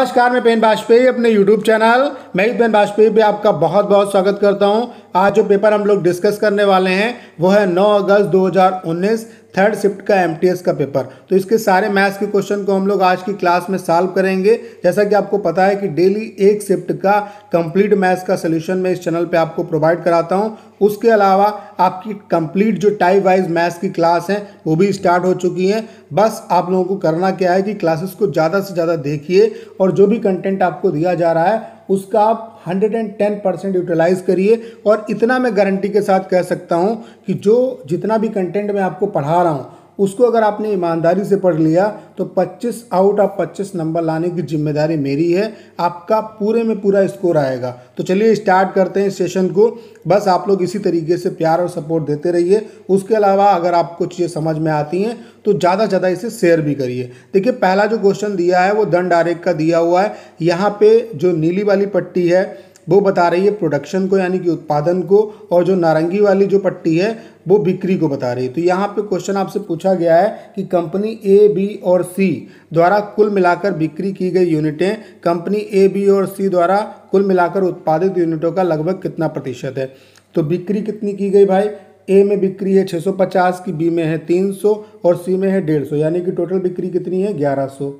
नमस्कार मैं पेन वाजपेयी अपने YouTube चैनल मैं पेन वाजपेयी पे आपका बहुत बहुत स्वागत करता हूँ आज जो पेपर हम लोग डिस्कस करने वाले हैं वो है 9 अगस्त 2019 थर्ड शिफ्ट का एमटीएस का पेपर तो इसके सारे मैथ्स के क्वेश्चन को हम लोग आज की क्लास में सॉल्व करेंगे जैसा कि आपको पता है कि डेली एक शिफ्ट का कंप्लीट मैथ्स का सोल्यूशन मैं इस चैनल पे आपको प्रोवाइड कराता हूँ उसके अलावा आपकी कंप्लीट जो टाइप वाइज मैथ्स की क्लास है वो भी स्टार्ट हो चुकी है बस आप लोगों को करना क्या है कि क्लासेस को ज़्यादा से ज़्यादा देखिए और जो भी कंटेंट आपको दिया जा रहा है उसका आप 110 परसेंट यूटिलाइज करिए और इतना मैं गारंटी के साथ कह सकता हूँ कि जो जितना भी कंटेंट मैं आपको पढ़ा रहा हूँ उसको अगर आपने ईमानदारी से पढ़ लिया तो 25 आउट ऑफ 25 नंबर लाने की जिम्मेदारी मेरी है आपका पूरे में पूरा स्कोर आएगा तो चलिए स्टार्ट करते हैं सेशन को बस आप लोग इसी तरीके से प्यार और सपोर्ट देते रहिए उसके अलावा अगर आपको चीज़ें समझ में आती हैं तो ज़्यादा से ज़्यादा इसे शेयर भी करिए देखिए पहला जो क्वेश्चन दिया है वो दंड आरेख का दिया हुआ है यहाँ पर जो नीली वाली पट्टी है वो बता रही है प्रोडक्शन को यानी कि उत्पादन को और जो नारंगी वाली जो पट्टी है वो बिक्री को बता रही है तो यहाँ पे क्वेश्चन आपसे पूछा गया है कि कंपनी ए बी और सी द्वारा कुल मिलाकर बिक्री की गई यूनिटें कंपनी ए बी और सी द्वारा कुल मिलाकर उत्पादित यूनिटों का लगभग कितना प्रतिशत है तो बिक्री कितनी की गई भाई ए में बिक्री है 650 की बी में है 300 और सी में है 150 यानी कि टोटल बिक्री कितनी है 1100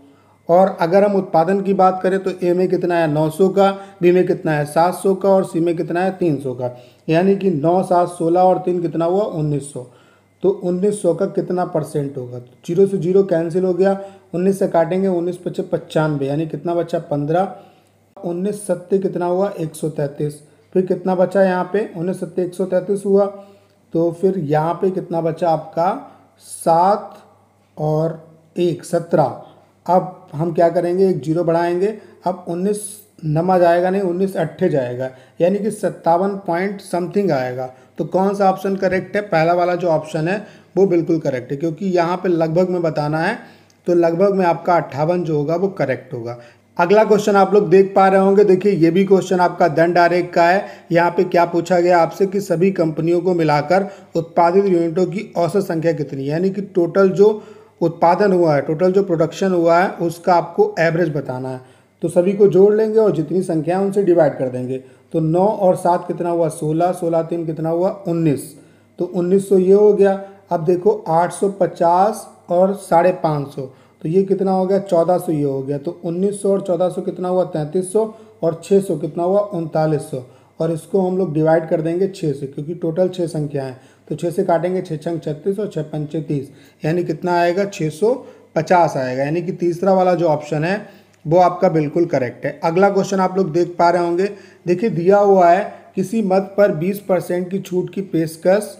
और अगर हम उत्पादन की बात करें तो ए में कितना है 900 का बी में कितना है 700 का और सी में कितना है 300 का यानी कि नौ सात सोलह और तीन कितना हुआ 1900 तो 1900 का कितना परसेंट होगा तो जीरो से जीरो कैंसिल हो गया 19 से काटेंगे उन्नीस पच्चे पचानवे यानी कितना बचा पंद्रह उन्नीस सत्य कितना हुआ एक फिर कितना बचा यहाँ पे उन्नीस सत्य एक हुआ तो फिर यहाँ पे कितना बचा आपका सात और एक सत्रह अब हम क्या करेंगे एक जीरो बढ़ाएंगे अब उन्नीस नमा जाएगा नहीं उन्नीस अट्ठे जाएगा यानी कि सत्तावन पॉइंट समथिंग आएगा तो कौन सा ऑप्शन करेक्ट है पहला वाला जो ऑप्शन है वो बिल्कुल करेक्ट है क्योंकि यहाँ पे लगभग में बताना है तो लगभग में आपका अट्ठावन जो होगा वो करेक्ट होगा अगला क्वेश्चन आप लोग देख पा रहे होंगे देखिए ये भी क्वेश्चन आपका दंड आरेख का है यहाँ पे क्या पूछा गया आपसे कि सभी कंपनियों को मिलाकर उत्पादित यूनिटों की औसत संख्या कितनी है यानी कि टोटल जो उत्पादन हुआ है टोटल जो प्रोडक्शन हुआ है उसका आपको एवरेज बताना है तो सभी को जोड़ लेंगे और जितनी संख्या उनसे डिवाइड कर देंगे तो नौ और सात कितना हुआ सोलह सोलह तीन कितना हुआ उन्नीस तो उन्नीस सौ ये हो गया अब देखो आठ सौ पचास और साढ़े पाँच सौ तो ये कितना हो गया चौदह सौ ये हो गया तो उन्नीस सौ और चौदह सौ कितना हुआ तैंतीस सौ और छः सौ कितना हुआ उनतालीस सौ और इसको हम लोग डिवाइड कर देंगे छः से क्योंकि टोटल छः संख्या हैं तो छः से काटेंगे छः छंग छत्तीस और छः पंचे तीस यानी कितना आएगा छः सौ पचास आएगा यानी कि तीसरा वाला जो ऑप्शन है वो आपका बिल्कुल करेक्ट है अगला क्वेश्चन आप लोग देख पा रहे होंगे देखिए दिया हुआ है किसी मत पर बीस परसेंट की छूट की पेशकश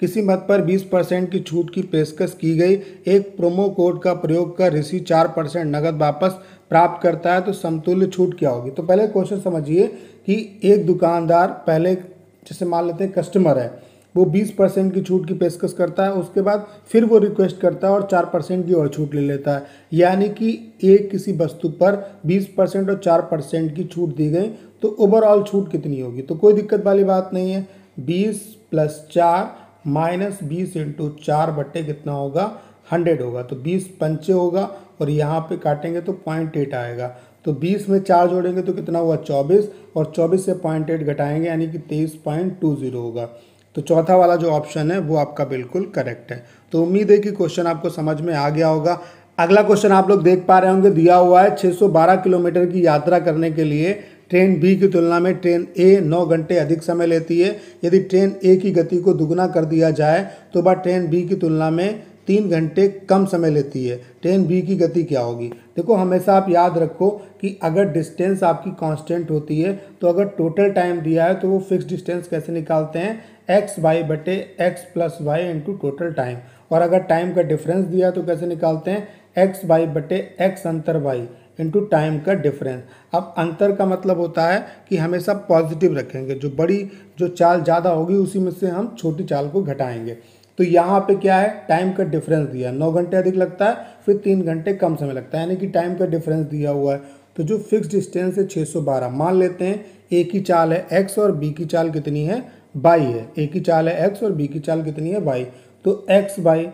किसी मत पर 20 परसेंट की छूट की पेशकश की गई एक प्रोमो कोड का प्रयोग कर ऋषि 4 परसेंट नकद वापस प्राप्त करता है तो समतुल्य छूट क्या होगी तो पहले क्वेश्चन समझिए कि एक दुकानदार पहले जैसे मान लेते हैं कस्टमर है वो बीस परसेंट की छूट की पेशकश करता है उसके बाद फिर वो रिक्वेस्ट करता है और चार परसेंट की और छूट ले लेता है यानी कि एक किसी वस्तु पर बीस परसेंट और चार परसेंट की छूट दी गई तो ओवरऑल छूट कितनी होगी तो कोई दिक्कत वाली बात नहीं है बीस प्लस चार माइनस बीस इंटू चार बट्टे कितना होगा हंड्रेड होगा तो बीस पंचे होगा और यहाँ पे काटेंगे तो पॉइंट एट आएगा तो बीस में चार जोड़ेंगे तो कितना हुआ चौबीस और चौबीस से पॉइंट एट घटाएंगे यानी कि तेईस पॉइंट टू जीरो होगा तो चौथा वाला जो ऑप्शन है वो आपका बिल्कुल करेक्ट है तो उम्मीद है कि क्वेश्चन आपको समझ में आ गया होगा अगला क्वेश्चन आप लोग देख पा रहे होंगे दिया हुआ है 612 किलोमीटर की यात्रा करने के लिए ट्रेन बी की तुलना में ट्रेन ए नौ घंटे अधिक समय लेती है यदि ट्रेन ए की गति को दुगुना कर दिया जाए तो वह ट्रेन बी की तुलना में तीन घंटे कम समय लेती है ट्रेन बी की गति क्या होगी देखो हमेशा आप याद रखो कि अगर डिस्टेंस आपकी कांस्टेंट होती है तो अगर टोटल टाइम दिया है तो वो फिक्स डिस्टेंस कैसे निकालते हैं एक्स वाई बटे X plus Y into total time और अगर टाइम का डिफरेंस दिया तो कैसे निकालते हैं एक्स वाई बटे एक्स अंतर वाई इंटू टाइम का डिफरेंस अब अंतर का मतलब होता है कि हमेशा पॉजिटिव रखेंगे जो बड़ी जो चाल ज़्यादा होगी उसी में से हम छोटी चाल को घटाएंगे तो यहाँ पे क्या है टाइम का डिफरेंस दिया है नौ घंटे अधिक लगता है फिर तीन घंटे कम समय लगता है यानी कि टाइम का डिफरेंस दिया हुआ है तो जो फिक्स डिस्टेंस है 612 मान लेते हैं ए की चाल है एक्स और बी की चाल कितनी है बाई है ए की चाल है एक्स और बी की चाल कितनी है बाई तो एक्स बाई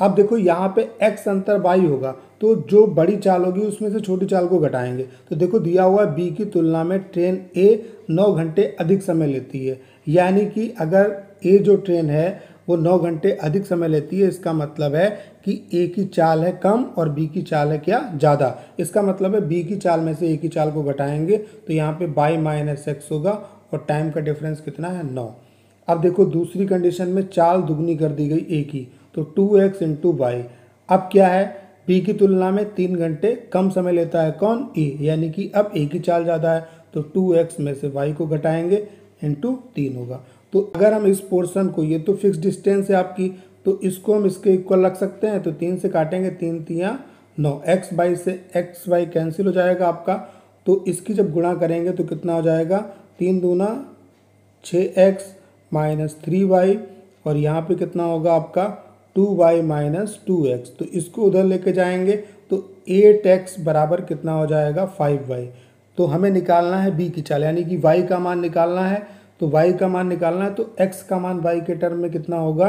अब देखो यहाँ पे एक्स अंतर बाई होगा तो जो बड़ी चाल होगी उसमें से छोटी चाल को घटाएंगे तो देखो दिया हुआ बी की तुलना में ट्रेन ए नौ घंटे अधिक समय लेती है यानी कि अगर ए जो ट्रेन है वो नौ घंटे अधिक समय लेती है इसका मतलब है कि ए की चाल है कम और बी की चाल है क्या ज़्यादा इसका मतलब है बी की चाल में से ए की चाल को घटाएंगे तो यहाँ पे बाई माइनस एक्स होगा और टाइम का डिफरेंस कितना है नौ अब देखो दूसरी कंडीशन में चाल दुगनी कर दी गई ए की तो टू एक्स इंटू वाई अब क्या है बी की तुलना में तीन घंटे कम समय लेता है कौन ए यानी कि अब ए की चाल ज़्यादा है तो टू एक्स में से वाई को घटाएंगे इंटू तीन होगा तो अगर हम इस पोर्शन को ये तो फिक्स डिस्टेंस है आपकी तो इसको हम इसके इक्वल रख सकते हैं तो तीन से काटेंगे तीन तियाँ नौ एक्स बाई से एक्स वाई कैंसिल हो जाएगा आपका तो इसकी जब गुणा करेंगे तो कितना हो जाएगा तीन दूना छः एक्स माइनस थ्री वाई और यहाँ पे कितना होगा आपका two Y minus two X तो इसको उधर लेके जाएंगे तो एट एक्स बराबर कितना हो जाएगा फाइव वाई तो हमें निकालना है बी की चाल यानी कि वाई का मान निकालना है तो वाई का मान निकालना है तो एक्स का मान वाई के टर्म में कितना होगा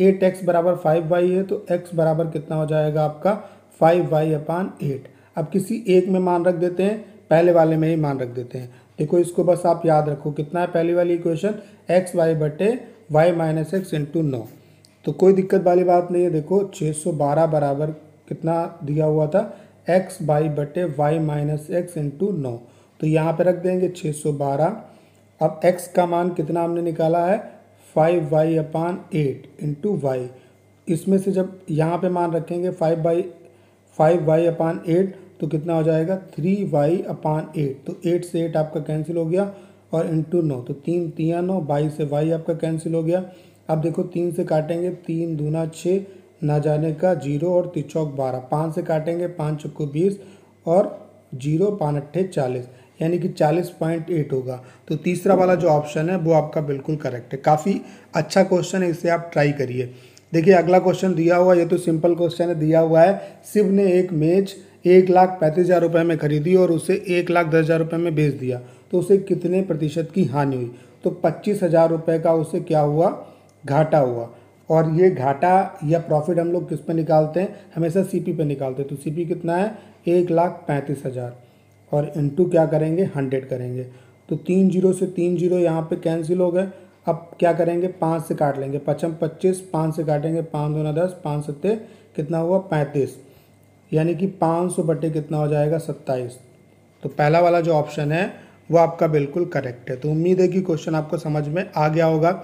एट एक्स बराबर फाइव वाई है तो एक्स बराबर कितना हो जाएगा आपका फाइव वाई अपान एट अब किसी एक में मान रख देते हैं पहले वाले में ही मान रख देते हैं देखो इसको बस आप याद रखो कितना है पहली वाली इक्वेशन एक्स वाई बटे वाई माइनस एक्स इंटू नौ तो कोई दिक्कत वाली बात नहीं है देखो 612 बराबर कितना दिया हुआ था एक्स वाई बटे वाई माइनस एक्स इंटू नौ तो यहाँ पे रख देंगे 612 अब एक्स का मान कितना हमने निकाला है five Y upon eight into Y इसमें से जब यहाँ पे मान रखेंगे five by five Y upon eight तो कितना हो जाएगा थ्री वाई अपान एट तो एट से एट आपका कैंसिल हो गया और इंटू नौ तो तीन तिया नौ बाईस से वाई आपका कैंसिल हो गया अब देखो तीन से काटेंगे तीन दूना छः ना जाने का जीरो और तिचौक बारह पाँच से काटेंगे पाँच चक्को बीस और जीरो पान अट्ठे चालीस यानी कि चालीस पॉइंट एट होगा तो तीसरा वाला जो ऑप्शन है वो आपका बिल्कुल करेक्ट है काफ़ी अच्छा क्वेश्चन है इसे आप ट्राई करिए देखिए अगला क्वेश्चन दिया हुआ ये तो सिंपल क्वेश्चन है दिया हुआ है शिव ने एक मेज़ एक लाख पैंतीस हज़ार रुपये में खरीदी और उसे एक लाख दस हज़ार रुपये में बेच दिया तो उसे कितने प्रतिशत की हानि हुई तो पच्चीस हज़ार रुपये का उसे क्या हुआ घाटा हुआ और ये घाटा या प्रॉफिट हम लोग किस पे निकालते हैं हमेशा पी पर निकालते हैं तो पी कितना है एक लाख पैंतीस हज़ार और इंटू क्या करेंगे हंड्रेड करेंगे तो तीन जीरो से तीन जीरो यहाँ पे कैंसिल हो गए अब क्या करेंगे पाँच से काट लेंगे पचम पच्चीस पाँच से काटेंगे पाँच दो न दस पाँच सत्ते कितना हुआ पैंतीस यानी कि पाँच सौ बटे कितना हो जाएगा सत्ताईस तो पहला वाला जो ऑप्शन है वो आपका बिल्कुल करेक्ट है तो उम्मीद है कि क्वेश्चन आपको समझ में आ गया होगा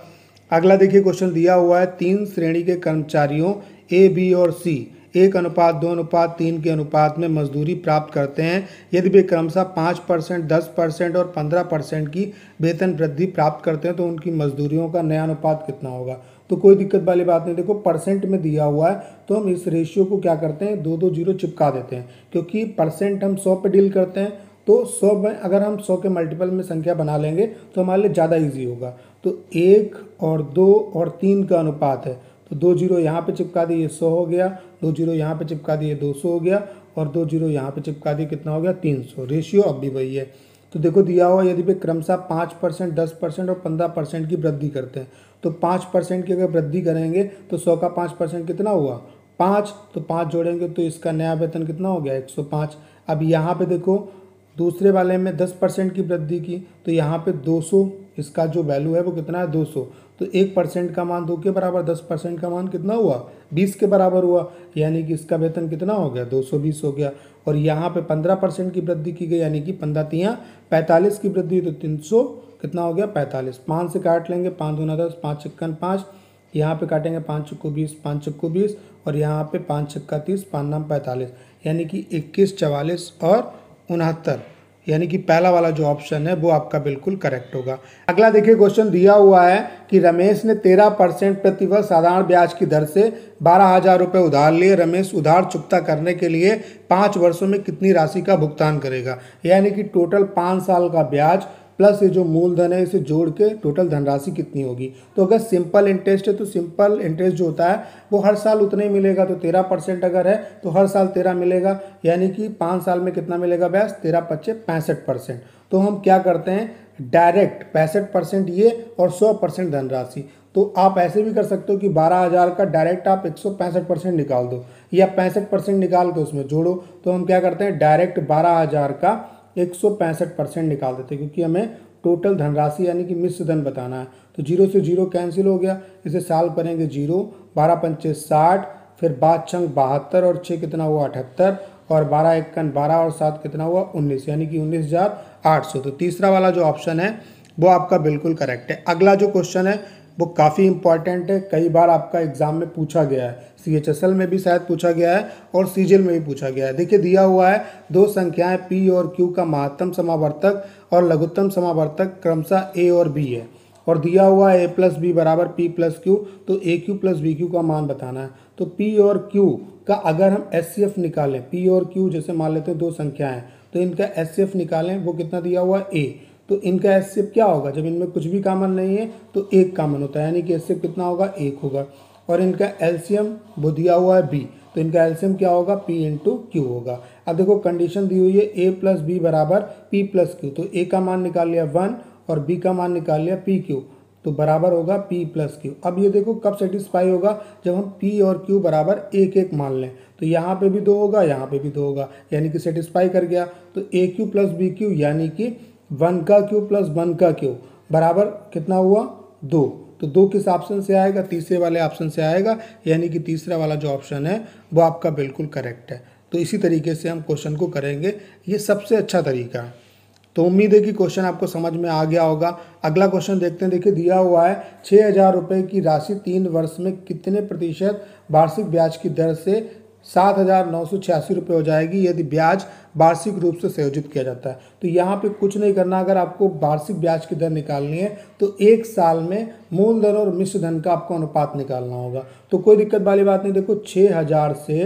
अगला देखिए क्वेश्चन दिया हुआ है तीन श्रेणी के कर्मचारियों ए बी और सी एक अनुपात दो अनुपात तीन के अनुपात में मजदूरी प्राप्त करते हैं यदि वे क्रमशः पाँच परसेंट दस परसेंट और पंद्रह परसेंट की वेतन वृद्धि प्राप्त करते हैं तो उनकी मजदूरियों का नया अनुपात कितना होगा तो कोई दिक्कत वाली बात नहीं देखो परसेंट में दिया हुआ है तो हम इस रेशियो को क्या करते हैं दो दो जीरो चिपका देते हैं क्योंकि परसेंट हम सौ पे डील करते हैं तो सौ में अगर हम सौ के मल्टीपल में संख्या बना लेंगे तो हमारे लिए ज़्यादा ईजी होगा तो एक और दो और तीन का अनुपात है तो दो जीरो यहाँ पर चिपका दिए सौ हो गया दो जीरो यहाँ पर चिपका दिए दो सौ हो गया और दो जीरो यहाँ पर चिपका दिए कितना हो गया तीन सौ रेशियो अब भी वही है तो देखो दिया हुआ यदि पे क्रमशः पाँच परसेंट दस परसेंट और पंद्रह परसेंट की वृद्धि करते हैं तो पाँच परसेंट की अगर वृद्धि करेंगे तो सौ का पाँच परसेंट कितना हुआ पाँच तो पाँच जोड़ेंगे तो इसका नया वेतन कितना हो गया एक सौ पाँच अब यहाँ पे देखो दूसरे वाले में दस परसेंट की वृद्धि की तो यहाँ पे दो सौ इसका जो वैल्यू है वो कितना है दो सौ तो एक परसेंट का मान दो के बराबर दस परसेंट का मान कितना हुआ बीस के बराबर हुआ यानी कि इसका वेतन कितना हो गया दो सौ बीस हो गया और यहाँ पे पंद्रह परसेंट की वृद्धि की गई यानी कि पंद्रह तियाँ पैंतालीस की वृद्धि तो तीन सौ कितना हो गया पैंतालीस पाँच से काट लेंगे पाँच दूना दस पाँच छक्कन पाँच यहाँ पे काटेंगे पाँच छक्को बीस पाँच छक्को बीस और यहाँ पे पाँच छक्का तीस पाँच नाम पैंतालीस यानी कि इक्कीस चवालीस और उनहत्तर यानी कि पहला वाला जो ऑप्शन है वो आपका बिल्कुल करेक्ट होगा अगला देखिए क्वेश्चन दिया हुआ है कि रमेश ने तेरह परसेंट प्रतिवर्ष साधारण ब्याज की दर से बारह हजार रुपये उधार लिए रमेश उधार चुकता करने के लिए पाँच वर्षों में कितनी राशि का भुगतान करेगा यानी कि टोटल पाँच साल का ब्याज प्लस ये जो मूलधन है इसे जोड़ के टोटल धनराशि कितनी होगी तो अगर सिंपल इंटरेस्ट है तो सिंपल इंटरेस्ट जो होता है वो हर साल उतना ही मिलेगा तो तेरह परसेंट अगर है तो हर साल तेरह मिलेगा यानी कि पाँच साल में कितना मिलेगा ब्याज तेरह पच्चे पैंसठ परसेंट तो हम क्या करते हैं डायरेक्ट पैंसठ परसेंट ये और सौ परसेंट धनराशि तो आप ऐसे भी कर सकते हो कि बारह हज़ार का डायरेक्ट आप एक सौ पैंसठ परसेंट निकाल दो या पैंसठ परसेंट निकाल के उसमें जोड़ो तो हम क्या करते हैं डायरेक्ट बारह हज़ार का एक परसेंट निकाल देते क्योंकि हमें टोटल धनराशि यानी कि मिश्र धन बताना है तो जीरो से जीरो कैंसिल हो गया इसे साल करेंगे जीरो बारह पंचे साठ फिर बाद छंग बहत्तर और छः कितना हुआ अठहत्तर और बारह इक्कन बारह और सात कितना हुआ उन्नीस यानी कि उन्नीस हज़ार आठ सौ तो तीसरा वाला जो ऑप्शन है वो आपका बिल्कुल करेक्ट है अगला जो क्वेश्चन है वो काफ़ी इंपॉर्टेंट है कई बार आपका एग्ज़ाम में पूछा गया है सी एच एस एल में भी शायद पूछा गया है और सी में भी पूछा गया है देखिए दिया हुआ है दो संख्याएं पी और क्यू का महत्तम समावर्तक और लघुत्तम समावर्तक क्रमशः ए और बी है और दिया हुआ है ए प्लस बी बराबर पी प्लस क्यू तो A Q plus B Q का मान बताना है तो पी और क्यू का अगर हम एस सी एफ निकालें पी और क्यू जैसे मान लेते हैं दो संख्याएं तो इनका एस सी एफ निकालें वो कितना दिया हुआ है ए तो इनका एस सी एफ क्या होगा जब इनमें कुछ भी कामन नहीं है तो एक कामन होता है यानी कि एस सी एफ कितना होगा एक होगा और इनका एल्शियम वो दिया हुआ है बी तो इनका एल्शियम क्या होगा पी इंटू क्यू होगा अब देखो कंडीशन दी हुई है ए प्लस बी बराबर पी प्लस क्यू तो ए का मान निकाल लिया वन और बी का मान निकाल लिया पी क्यू तो बराबर होगा पी प्लस क्यू अब ये देखो कब सेटिस्फाई होगा जब हम पी और क्यू बराबर एक एक मान लें तो यहाँ पे भी दो होगा यहाँ पे भी दो होगा यानी कि सेटिस्फाई कर गया तो A Q plus B Q यानी कि वन का क्यू प्लस वन का क्यू बराबर कितना हुआ दो तो दो किस ऑप्शन से आएगा तीसरे वाले ऑप्शन से आएगा यानी कि तीसरा वाला जो ऑप्शन है वो आपका बिल्कुल करेक्ट है तो इसी तरीके से हम क्वेश्चन को करेंगे ये सबसे अच्छा तरीका है तो उम्मीद है कि क्वेश्चन आपको समझ में आ गया होगा अगला क्वेश्चन देखते हैं देखिए दिया हुआ है छः हज़ार रुपये की राशि तीन वर्ष में कितने प्रतिशत वार्षिक ब्याज की दर से सात हज़ार नौ सौ छियासी रुपये हो जाएगी यदि ब्याज वार्षिक रूप से संयोजित किया जाता है तो यहाँ पे कुछ नहीं करना अगर आपको वार्षिक ब्याज की दर निकालनी है तो एक साल में मूलधन और मिश्र धन का आपको अनुपात निकालना होगा तो कोई दिक्कत वाली बात नहीं देखो छः हज़ार से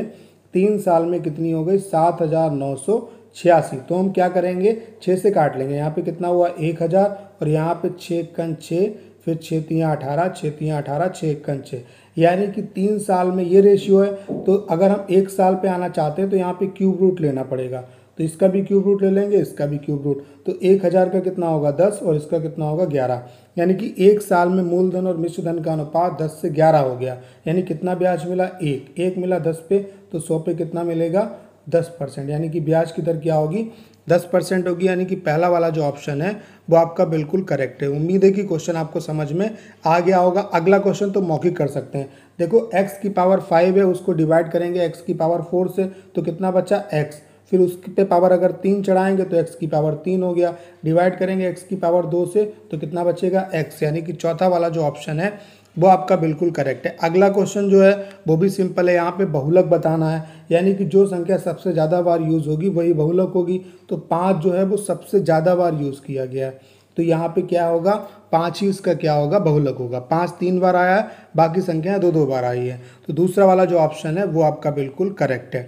तीन साल में कितनी हो गई सात हज़ार नौ सौ छियासी तो हम क्या करेंगे छः से काट लेंगे यहाँ पे कितना हुआ एक हज़ार और यहाँ पे छः कन छः फिर छः तियाँ अठारह छः तियाँ अठारह छः इक्कन छः यानी कि तीन साल में ये रेशियो है तो अगर हम एक साल पे आना चाहते हैं तो यहाँ पे क्यूब रूट लेना पड़ेगा तो इसका भी क्यूब रूट ले लेंगे इसका भी क्यूब रूट तो एक हज़ार का कितना होगा दस और इसका कितना होगा ग्यारह यानी कि एक साल में मूलधन और मिश्र धन का अनुपात दस से ग्यारह हो गया यानी कितना ब्याज मिला एक एक मिला दस पे तो सौ पे कितना मिलेगा दस परसेंट यानी कि ब्याज की दर क्या होगी दस परसेंट होगी यानी कि पहला वाला जो ऑप्शन है वो आपका बिल्कुल करेक्ट है उम्मीद है कि क्वेश्चन आपको समझ में आ गया होगा अगला क्वेश्चन तो मौखिक कर सकते हैं देखो एक्स की पावर फाइव है उसको डिवाइड करेंगे एक्स की पावर फोर से तो कितना बचा एक्स फिर उस पावर अगर तीन चढ़ाएंगे तो एक्स की पावर तीन हो गया डिवाइड करेंगे एक्स की पावर दो से तो कितना बचेगा एक्स यानी कि चौथा वाला जो ऑप्शन है वो आपका बिल्कुल करेक्ट है अगला क्वेश्चन जो है वो भी सिंपल है यहाँ पे बहुलक बताना है यानी कि जो संख्या सबसे ज़्यादा बार यूज़ होगी वही बहुलक होगी तो पाँच जो है वो सबसे ज़्यादा बार यूज़ किया गया है तो यहाँ पे क्या होगा पाँच ही इसका क्या होगा बहुलक होगा पाँच तीन बार आया है बाकी संख्या दो दो बार आई है तो दूसरा वाला जो ऑप्शन है वो आपका बिल्कुल करेक्ट है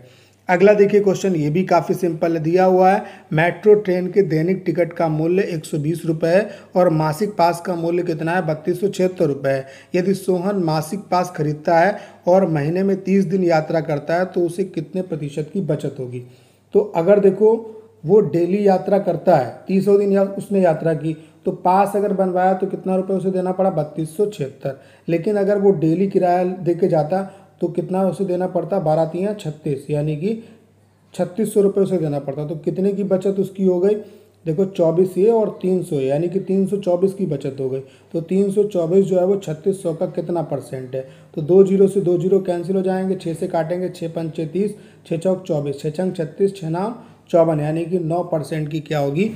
अगला देखिए क्वेश्चन ये भी काफ़ी सिंपल दिया हुआ है मेट्रो ट्रेन के दैनिक टिकट का मूल्य एक सौ बीस रुपये और मासिक पास का मूल्य कितना है बत्तीस सौ छिहत्तर रुपये यदि सोहन मासिक पास खरीदता है और महीने में तीस दिन यात्रा करता है तो उसे कितने प्रतिशत की बचत होगी तो अगर देखो वो डेली यात्रा करता है तीसों दिन या उसने यात्रा की तो पास अगर बनवाया तो कितना रुपये उसे देना पड़ा बत्तीस सौ छिहत्तर लेकिन अगर वो डेली किराया दे के जाता तो कितना उसे देना पड़ता बारह तीन छत्तीस यानी कि छत्तीस सौ रुपये उसे देना पड़ता तो कितने की बचत उसकी हो गई देखो चौबीस ये और तीन सौ यानी कि तीन सौ चौबीस की बचत हो गई तो तीन सौ चौबीस जो है वो छत्तीस सौ का कितना परसेंट है तो दो जीरो से दो जीरो कैंसिल हो जाएंगे छः से काटेंगे छः पंच तीस छः चौक चौबीस छः छंग छत्तीस छः नाम चौवन यानी कि नौ परसेंट की क्या होगी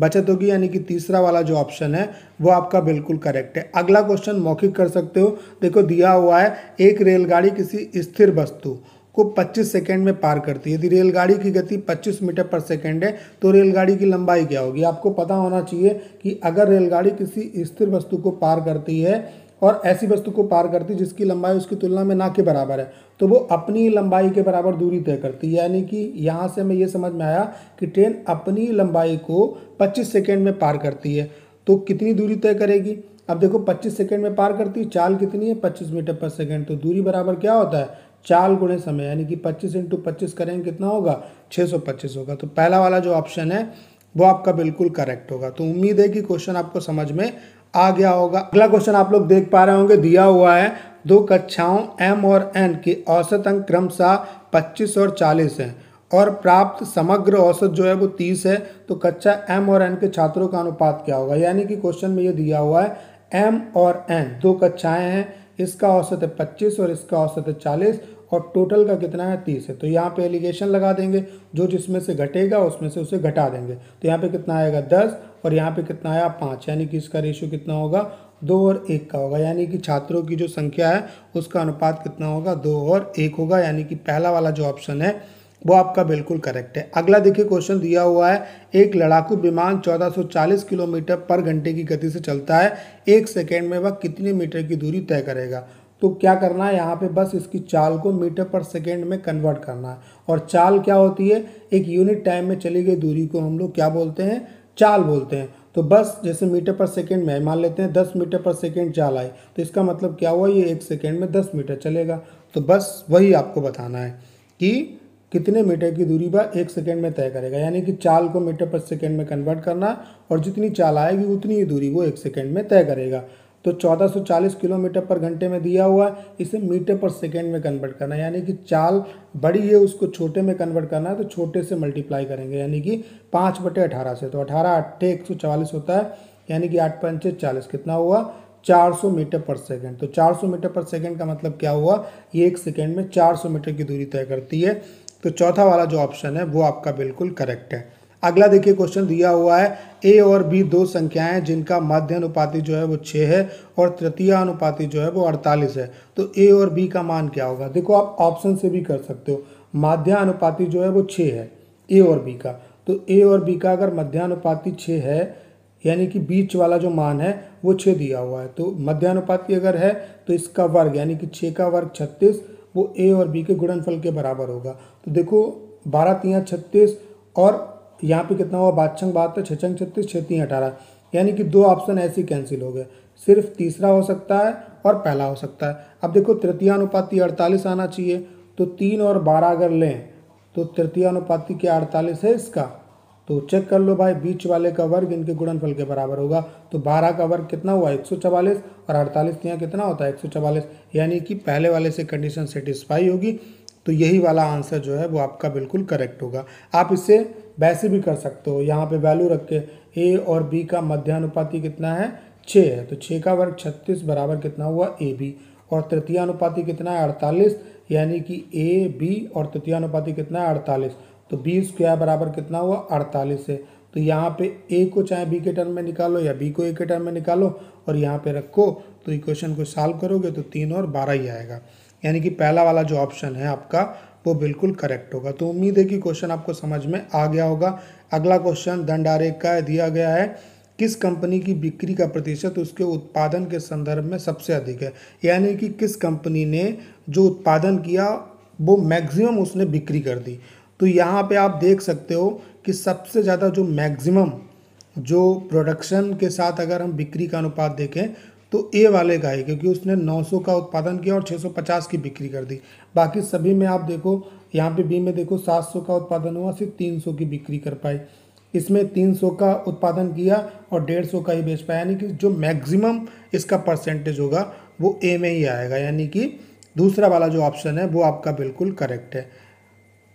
बचत होगी यानी कि तीसरा वाला जो ऑप्शन है वो आपका बिल्कुल करेक्ट है अगला क्वेश्चन मौखिक कर सकते हो देखो दिया हुआ है एक रेलगाड़ी किसी स्थिर वस्तु को 25 सेकंड में पार करती है यदि रेलगाड़ी की गति 25 मीटर पर सेकंड है तो रेलगाड़ी की लंबाई क्या होगी आपको पता होना चाहिए कि अगर रेलगाड़ी किसी स्थिर वस्तु को पार करती है और ऐसी वस्तु को पार करती जिसकी लंबाई उसकी तुलना में ना के बराबर है तो वो अपनी लंबाई के बराबर दूरी तय करती है यानी कि यहाँ से हमें ये समझ में आया कि ट्रेन अपनी लंबाई को 25 सेकेंड में पार करती है तो कितनी दूरी तय करेगी अब देखो 25 सेकेंड में पार करती है चाल कितनी है 25 मीटर पर सेकेंड तो दूरी बराबर क्या होता है चाल गुणे समय यानी कि 25 इंटू पच्चीस करेंगे कितना होगा 625 होगा तो पहला वाला जो ऑप्शन है वो आपका बिल्कुल करेक्ट होगा तो उम्मीद है कि क्वेश्चन आपको समझ में आ गया होगा अगला क्वेश्चन आप लोग देख पा रहे होंगे दिया हुआ है दो कक्षाओं एम और एन की औसत अंक क्रमशः पच्चीस और चालीस हैं और प्राप्त समग्र औसत जो है वो तीस है तो कक्षा एम और एन के छात्रों का अनुपात क्या होगा यानी कि क्वेश्चन में ये दिया हुआ है एम और एन दो कक्षाएं हैं इसका औसत है पच्चीस और इसका औसत है चालीस और टोटल का कितना है तीस है तो यहाँ पे एलिगेशन लगा देंगे जो जिसमें से घटेगा उसमें से उसे घटा देंगे तो यहाँ पे कितना आएगा दस और यहाँ पे कितना आया पाँच यानी कि इसका रेशियो कितना होगा दो और एक का होगा यानी कि छात्रों की जो संख्या है उसका अनुपात कितना होगा दो और एक होगा यानी कि पहला वाला जो ऑप्शन है वो आपका बिल्कुल करेक्ट है अगला देखिए क्वेश्चन दिया हुआ है एक लड़ाकू विमान 1440 किलोमीटर पर घंटे की गति से चलता है एक सेकेंड में वह कितने मीटर की दूरी तय करेगा तो क्या करना है यहाँ पे बस इसकी चाल को मीटर पर सेकेंड में कन्वर्ट करना है और चाल क्या होती है एक यूनिट टाइम में चली गई दूरी को हम लोग क्या बोलते हैं चाल बोलते हैं तो बस जैसे मीटर पर सेकेंड में मान लेते हैं दस मीटर पर सेकेंड चाल आई तो इसका मतलब क्या हुआ ये एक सेकेंड में दस मीटर चलेगा तो बस वही आपको बताना है कि कितने मीटर की दूरी पर एक सेकेंड में तय करेगा यानी कि चाल को मीटर पर सेकेंड में कन्वर्ट करना और जितनी चाल आएगी उतनी ही दूरी वो एक सेकेंड में तय करेगा तो 1440 किलोमीटर पर घंटे में दिया हुआ है इसे मीटर पर सेकेंड में कन्वर्ट करना है यानी कि चाल बड़ी है उसको छोटे में कन्वर्ट करना है तो छोटे से मल्टीप्लाई करेंगे यानी कि पाँच बटे अठारह से तो अठारह अट्ठे एक सौ चालीस होता है यानी कि आठ पंचे चालीस कितना हुआ 400 मीटर पर सेकेंड तो 400 मीटर पर सेकेंड का मतलब क्या हुआ ये एक सेकेंड में 400 मीटर की दूरी तय करती है तो चौथा वाला जो ऑप्शन है वो आपका बिल्कुल करेक्ट है अगला देखिए क्वेश्चन दिया हुआ है ए और बी दो संख्याएं जिनका माध्य अनुपाति जो है वो छः है और तृतीय अनुपाति जो है वो अड़तालीस है तो ए और बी का मान क्या होगा देखो आप ऑप्शन से भी कर सकते हो माध्यानुपाति जो है वो छः है ए और बी का तो ए और बी का अगर मध्यानुपाति छः है यानी कि बीच वाला जो मान है वो छः दिया हुआ है तो मध्यानुपाति अगर है तो इसका वर्ग यानी कि छः का वर्ग छत्तीस वो ए और बी के गुणनफल के बराबर होगा तो देखो बारह तियाँ छत्तीस और तो यहाँ पे कितना हुआ बादशंग बहत्तर छचंग छत्तीस छत्ती अठारह यानी कि दो ऑप्शन ऐसे कैंसिल हो गए सिर्फ तीसरा हो सकता है और पहला हो सकता है अब देखो तृतीयानुपाति अड़तालीस आना चाहिए तो तीन और बारह अगर लें तो तृतीयानुपाति क्या अड़तालीस है इसका तो चेक कर लो भाई बीच वाले का वर्ग इनके गुणनफल के बराबर होगा तो 12 का वर्ग कितना हुआ 144 और 48 तो यहाँ कितना होता है 144 यानी कि पहले वाले से कंडीशन सेटिस्फाई होगी तो यही वाला आंसर जो है वो आपका बिल्कुल करेक्ट होगा आप इससे वैसे भी कर सकते हो यहाँ पे वैल्यू रख के ए और बी का मध्यानुपाति कितना है छः है तो छः का वर्ग छत्तीस बराबर कितना हुआ ए बी और तृतीयानुपाति कितना है अड़तालीस यानी कि ए बी और तृतीयानुपाति कितना है अड़तालीस तो बी स्क्वायर बराबर कितना हुआ अड़तालीस है तो यहाँ पे ए को चाहे बी के टर्म में निकालो या बी को ए के टर्म में निकालो और यहाँ पे रखो तो इक्वेशन को सॉल्व करोगे तो तीन और बारह ही आएगा यानी कि पहला वाला जो ऑप्शन है आपका वो बिल्कुल करेक्ट होगा तो उम्मीद है कि क्वेश्चन आपको समझ में आ गया होगा अगला क्वेश्चन दंडारे का दिया गया है किस कंपनी की बिक्री का प्रतिशत उसके उत्पादन के संदर्भ में सबसे अधिक है यानी कि किस कंपनी ने जो उत्पादन किया वो मैक्सिमम उसने बिक्री कर दी तो यहाँ पे आप देख सकते हो कि सबसे ज़्यादा जो मैक्सिमम जो प्रोडक्शन के साथ अगर हम बिक्री का अनुपात देखें तो ए वाले का है क्योंकि उसने 900 का उत्पादन किया और 650 की बिक्री कर दी बाकी सभी में आप देखो यहाँ पे बी में देखो 700 का उत्पादन हुआ सिर्फ 300 की बिक्री कर पाए इसमें 300 का उत्पादन किया और 150 का ही बेच पाया यानी कि जो मैक्सिमम इसका परसेंटेज होगा वो ए में ही आएगा यानी कि दूसरा वाला जो ऑप्शन है वो आपका बिल्कुल करेक्ट है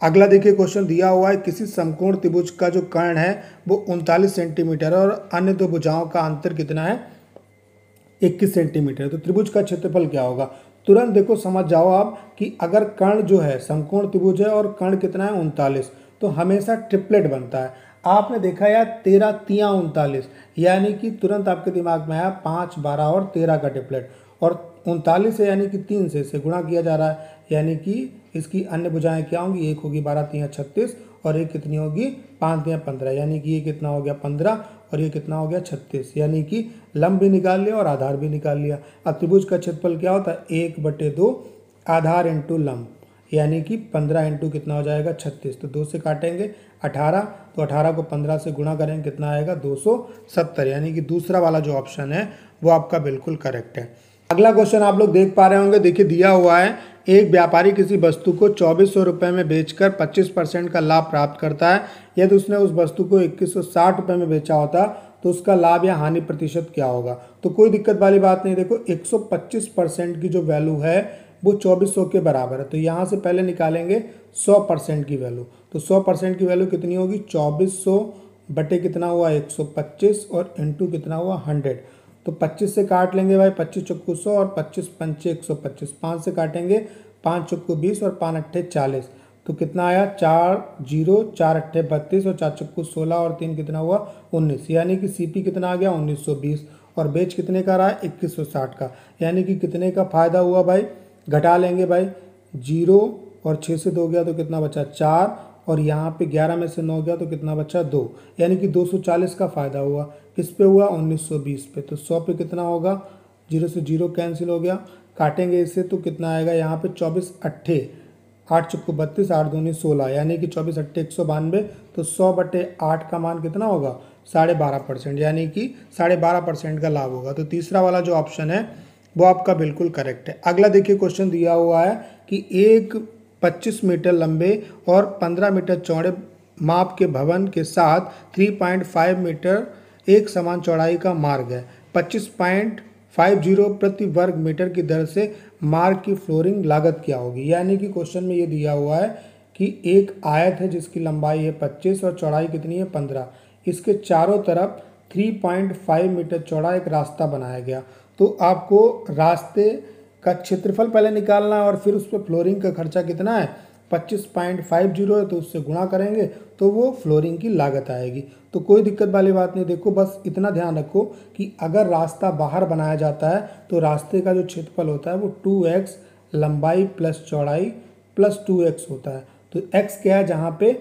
अगला देखिए क्वेश्चन दिया हुआ है किसी समकोण त्रिभुज का जो कर्ण है वो उनतालीस सेंटीमीटर है और अन्य दो भुजाओं का अंतर कितना है इक्कीस सेंटीमीटर है तो त्रिभुज का क्षेत्रफल क्या होगा तुरंत देखो समझ जाओ आप कि अगर कर्ण जो है संकोण त्रिभुज है और कर्ण कितना है उनतालीस तो हमेशा ट्रिपलेट बनता है आपने देखा यार तेरह तिया उनतालीस यानी कि तुरंत आपके दिमाग में आया पाँच बारह और तेरह का ट्रिपलेट और उनतालीस है यानी कि तीन से इसे गुणा किया जा रहा है यानी कि इसकी अन्य भुजाएं क्या होंगी एक होगी बारह तीन छत्तीस और ये कितनी होगी पाँच दिया पंद्रह यानी कि ये कितना हो गया पंद्रह और ये कितना हो गया छत्तीस यानी कि लंब भी निकाल लिया और आधार भी निकाल लिया अब त्रिभुज का क्षेत्रफल क्या होता है एक बटे दो आधार इंटू लंब यानी कि पंद्रह इंटू कितना हो जाएगा छत्तीस तो दो से काटेंगे अठारह तो अठारह को पंद्रह से गुणा करेंगे कितना आएगा दो सौ सत्तर यानी कि दूसरा वाला जो ऑप्शन है वो आपका बिल्कुल करेक्ट है अगला क्वेश्चन आप लोग देख पा रहे होंगे देखिए दिया हुआ है एक व्यापारी किसी वस्तु को चौबीस सौ रुपये में बेचकर 25 परसेंट का लाभ प्राप्त करता है यदि उसने उस वस्तु को इक्कीस सौ साठ रुपये में बेचा होता तो उसका लाभ या हानि प्रतिशत क्या होगा तो कोई दिक्कत वाली बात नहीं देखो 125 परसेंट की जो वैल्यू है वो 2400 के बराबर है तो यहाँ से पहले निकालेंगे 100 परसेंट की वैल्यू तो 100 परसेंट की वैल्यू कितनी होगी 2400 बटे कितना हुआ 125 और इंटू कितना हुआ 100 तो 25 से काट लेंगे भाई 25 चौकू सौ और 25 पंचे एक सौ पच्चीस पाँच से काटेंगे पाँच चौकू बीस और पाँच अट्ठे चालीस तो कितना आया चार जीरो चार अट्ठे बत्तीस और चार चक्कू सोलह और तीन कितना हुआ उन्नीस यानी कि सीपी कितना आ गया उन्नीस सौ बीस और बेच कितने का रहा इक्कीस सौ साठ का यानी कि कितने का फ़ायदा हुआ भाई घटा लेंगे भाई जीरो और छः से दो गया तो कितना बचा चार और यहाँ पे ग्यारह में से नौ गया तो कितना बचा दो यानी कि दो सौ चालीस का फ़ायदा हुआ किस पे हुआ 1920 पे तो 100 पे कितना होगा जीरो से जीरो कैंसिल हो गया काटेंगे इसे तो कितना आएगा यहाँ पे 24 अट्ठे आठ चक्को बत्तीस आठ दूनी सोलह यानी कि 24 अट्ठे एक सौ बानवे तो 100 बटे आठ का मान कितना होगा साढ़े बारह परसेंट यानी कि साढ़े बारह परसेंट का लाभ होगा तो तीसरा वाला जो ऑप्शन है वो आपका बिल्कुल करेक्ट है अगला देखिए क्वेश्चन दिया हुआ है कि एक 25 मीटर लंबे और 15 मीटर चौड़े माप के भवन के साथ 3.5 मीटर एक समान चौड़ाई का मार्ग है पच्चीस पॉइंट फाइव जीरो प्रति वर्ग मीटर की दर से मार्ग की फ्लोरिंग लागत क्या होगी यानी कि क्वेश्चन में ये दिया हुआ है कि एक आयत है जिसकी लंबाई है पच्चीस और चौड़ाई कितनी है पंद्रह इसके चारों तरफ थ्री पॉइंट फाइव मीटर चौड़ा एक रास्ता बनाया गया तो आपको रास्ते का क्षेत्रफल पहले निकालना है और फिर उस पर फ्लोरिंग का खर्चा कितना है पच्चीस पॉइंट फाइव जीरो है तो उससे गुणा करेंगे तो वो फ्लोरिंग की लागत आएगी तो कोई दिक्कत वाली बात नहीं देखो बस इतना ध्यान रखो कि अगर रास्ता बाहर बनाया जाता है तो रास्ते का जो क्षेत्रफल होता है वो टू एक्स लंबाई प्लस चौड़ाई प्लस टू एक्स होता है तो एक्स क्या है जहाँ पे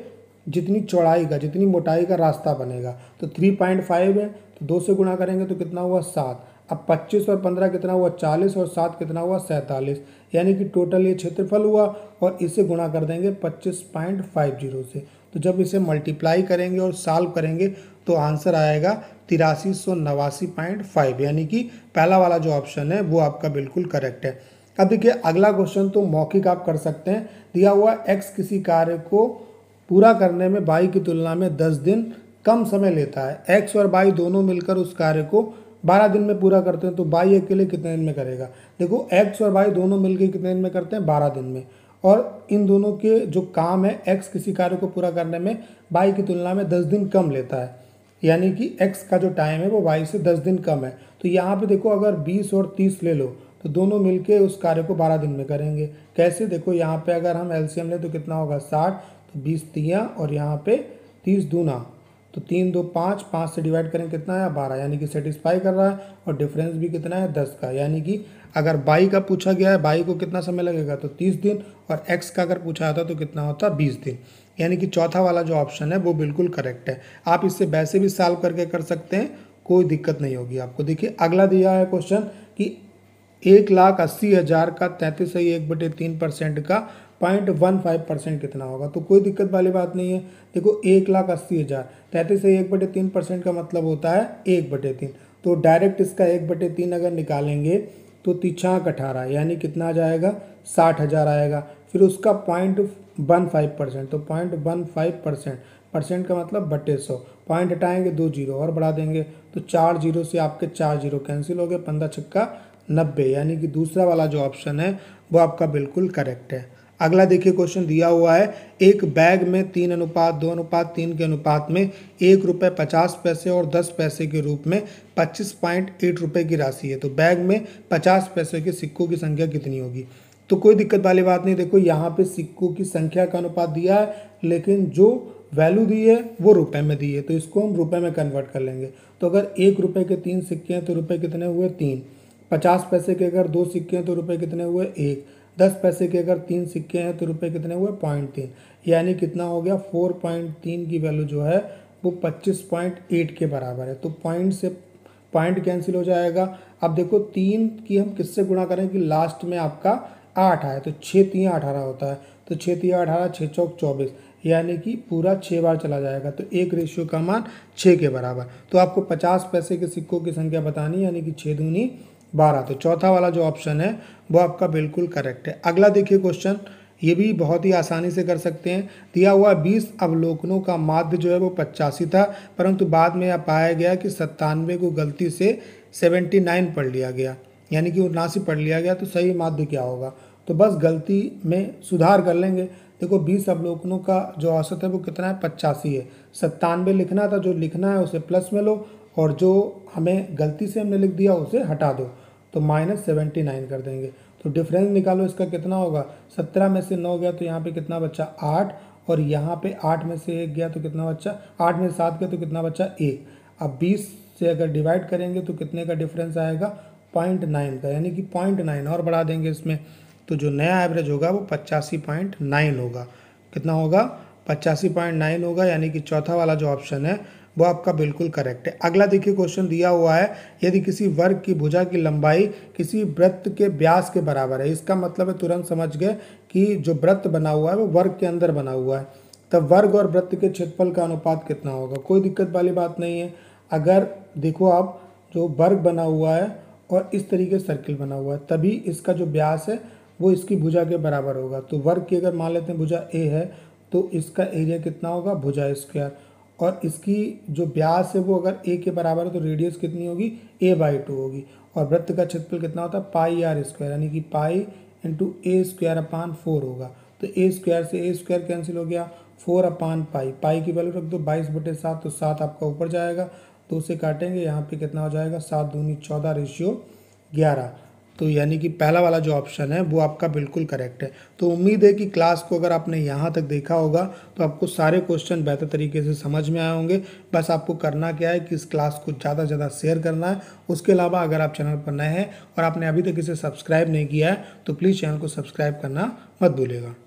जितनी चौड़ाई का जितनी मोटाई का रास्ता बनेगा तो थ्री पॉइंट फाइव है तो दो से गुणा करेंगे तो कितना हुआ सात अब 25 और 15 कितना हुआ 40 और 7 कितना हुआ सैंतालीस यानी कि टोटल ये क्षेत्रफल हुआ और इसे गुणा कर देंगे 25.50 से तो जब इसे मल्टीप्लाई करेंगे और सॉल्व करेंगे तो आंसर आएगा तिरासी सौ नवासी पॉइंट फाइव यानी कि पहला वाला जो ऑप्शन है वो आपका बिल्कुल करेक्ट है अब देखिए अगला क्वेश्चन तो मौखिक आप कर सकते हैं दिया हुआ एक्स किसी कार्य को पूरा करने में बाई की तुलना में दस दिन कम समय लेता है एक्स और बाई दोनों मिलकर उस कार्य को बारह दिन में पूरा करते हैं तो बाई अकेले कितने दिन में करेगा देखो एक्स और बाई दोनों मिलकर कितने दिन में करते हैं बारह दिन में और इन दोनों के जो काम है एक्स किसी कार्य को पूरा करने में बाई की तुलना में दस दिन कम लेता है यानी कि एक्स का जो टाइम है वो वाई से दस दिन कम है तो यहाँ पे देखो अगर बीस और तीस ले लो तो दोनों मिलके उस कार्य को बारह दिन में करेंगे कैसे देखो यहाँ पे अगर हम एलसीएम लें तो कितना होगा साठ तो बीस तिया और यहाँ पे तीस दूना तो तीन दो पाँच पाँच से डिवाइड करें कितना है बारह यानी कि सेटिस्फाई कर रहा है और डिफरेंस भी कितना है दस का यानी कि अगर बाई का पूछा गया है बाई को कितना समय लगेगा तो तीस दिन और एक्स का अगर पूछा जाता तो कितना होता बीस दिन यानी कि चौथा वाला जो ऑप्शन है वो बिल्कुल करेक्ट है आप इससे वैसे भी सॉल्व करके कर सकते हैं कोई दिक्कत नहीं होगी आपको देखिए अगला दिया है क्वेश्चन कि एक लाख अस्सी हज़ार का तैंतीस सही एक बटे तीन परसेंट का पॉइंट वन फाइव परसेंट कितना होगा तो कोई दिक्कत वाली बात नहीं है देखो एक लाख अस्सी हज़ार तैंतीस से एक बटे तीन परसेंट का मतलब होता है एक बटे तीन तो डायरेक्ट इसका एक बटे तीन अगर निकालेंगे तो तिछाक अठारह यानी कितना जाएगा साठ हज़ार आएगा फिर उसका पॉइंट वन फाइव परसेंट तो point one five percent percent का मतलब बटे सौ पॉइंट हटाएंगे दो जीरो और बढ़ा देंगे तो चार जीरो से आपके चार जीरो कैंसिल हो गए पंद्रह छक्का नब्बे यानी कि दूसरा वाला जो ऑप्शन है वो आपका बिल्कुल करेक्ट है अगला देखिए क्वेश्चन दिया हुआ है एक बैग में तीन अनुपात दो अनुपात तीन के अनुपात में एक रुपये पचास पैसे और दस पैसे के रूप में पच्चीस पॉइंट एट रुपये की राशि है तो बैग में पचास पैसे के सिक्कों की संख्या कितनी होगी तो कोई दिक्कत वाली बात नहीं देखो यहाँ पे सिक्कों की संख्या का अनुपात दिया है लेकिन जो वैल्यू दी है वो रुपये में दी है तो इसको हम रुपये में कन्वर्ट कर लेंगे तो अगर एक रुपये के तीन सिक्के हैं तो रुपये कितने हुए तीन पचास पैसे के अगर दो सिक्के हैं तो रुपये कितने हुए एक दस पैसे के अगर तीन सिक्के हैं तो रुपये कितने हुए पॉइंट तीन यानी कितना हो गया फोर पॉइंट तीन की वैल्यू जो है वो पच्चीस पॉइंट एट के बराबर है तो पॉइंट से पॉइंट कैंसिल हो जाएगा अब देखो तीन की हम किससे गुणा करें कि लास्ट में आपका आठ आए तो छः तीन अठारह होता है तो छः तीन अठारह छः चौक चौबीस यानी कि पूरा छः बार चला जाएगा तो एक रेशियो का मान छः के बराबर तो आपको पचास पैसे के सिक्कों की संख्या बतानी यानी कि छः दूनी बारह तो चौथा वाला जो ऑप्शन है वो आपका बिल्कुल करेक्ट है अगला देखिए क्वेश्चन ये भी बहुत ही आसानी से कर सकते हैं दिया हुआ बीस अवलोकनों का माध्य जो है वो पचासी था परंतु बाद में यह पाया गया कि सत्तानवे को गलती से सेवेंटी नाइन पढ़ लिया गया यानी कि उनासी पढ़ लिया गया तो सही माध्य क्या होगा तो बस गलती में सुधार कर लेंगे देखो बीस अवलोकनों का जो औसत है वो कितना है पचासी है सत्तानवे लिखना था जो लिखना है उसे प्लस में लो और जो हमें गलती से हमने लिख दिया उसे हटा दो तो माइनस सेवेंटी नाइन कर देंगे तो डिफरेंस निकालो इसका कितना होगा सत्रह में से नौ गया तो यहाँ पे कितना बच्चा आठ और यहाँ पे आठ में से एक गया तो कितना बच्चा आठ में सात गया तो कितना बच्चा एक अब बीस से अगर डिवाइड करेंगे तो कितने का डिफरेंस आएगा पॉइंट नाइन का यानी कि पॉइंट नाइन और बढ़ा देंगे इसमें तो जो नया एवरेज होगा वो पचासी पॉइंट नाइन होगा कितना होगा पचासी पॉइंट नाइन होगा यानी कि चौथा वाला जो ऑप्शन है वो आपका बिल्कुल करेक्ट है अगला देखिए क्वेश्चन दिया हुआ है यदि किसी वर्ग की भुजा की लंबाई किसी व्रत के व्यास के बराबर है इसका मतलब है तुरंत समझ गए कि जो व्रत बना हुआ है वो वर्ग के अंदर बना हुआ है तब वर्ग और व्रत के क्षेत्रफल का अनुपात कितना होगा कोई दिक्कत वाली बात नहीं है अगर देखो आप जो वर्ग बना हुआ है और इस तरीके सर्किल बना हुआ है तभी इसका जो व्यास है वो इसकी भुजा के बराबर होगा तो वर्ग की अगर मान लेते हैं भुजा ए है तो इसका एरिया कितना होगा भुजा स्क्वायर और इसकी जो ब्यास है वो अगर ए के बराबर है तो रेडियस कितनी होगी ए बाई टू होगी और वृत्त का क्षेत्रफल कितना होता है पाई आर स्क्वायर यानी कि pi into A square upon four होगा तो ए स्क्वायर से ए स्क्वायर कैंसिल हो गया फोर अपान पाई पाई की वैल्यू रख दो बाईस बटे सात तो सात आपका ऊपर जाएगा दो से काटेंगे यहाँ पे कितना हो जाएगा सात दूनी चौदह रेशियो ग्यारह तो यानी कि पहला वाला जो ऑप्शन है वो आपका बिल्कुल करेक्ट है तो उम्मीद है कि क्लास को अगर आपने यहाँ तक देखा होगा तो आपको सारे क्वेश्चन बेहतर तरीके से समझ में आए होंगे बस आपको करना क्या है कि इस क्लास को ज़्यादा से ज़्यादा शेयर करना है उसके अलावा अगर आप चैनल पर नए हैं और आपने अभी तक इसे सब्सक्राइब नहीं किया है तो प्लीज़ चैनल को सब्सक्राइब करना मत भूलेगा